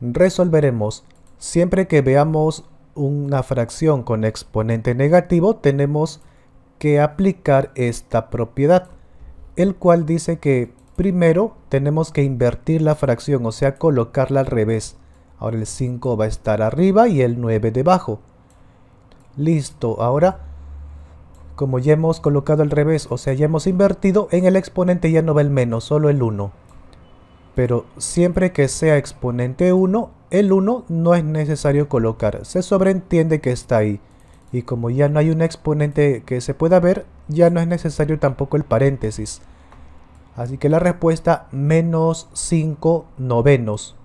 resolveremos. Siempre que veamos una fracción con exponente negativo, tenemos que aplicar esta propiedad, el cual dice que primero tenemos que invertir la fracción, o sea, colocarla al revés. Ahora el 5 va a estar arriba y el 9 debajo. Listo, ahora como ya hemos colocado al revés, o sea, ya hemos invertido, en el exponente ya no va el menos, solo el 1 pero siempre que sea exponente 1, el 1 no es necesario colocar, se sobreentiende que está ahí. Y como ya no hay un exponente que se pueda ver, ya no es necesario tampoco el paréntesis. Así que la respuesta menos 5 novenos.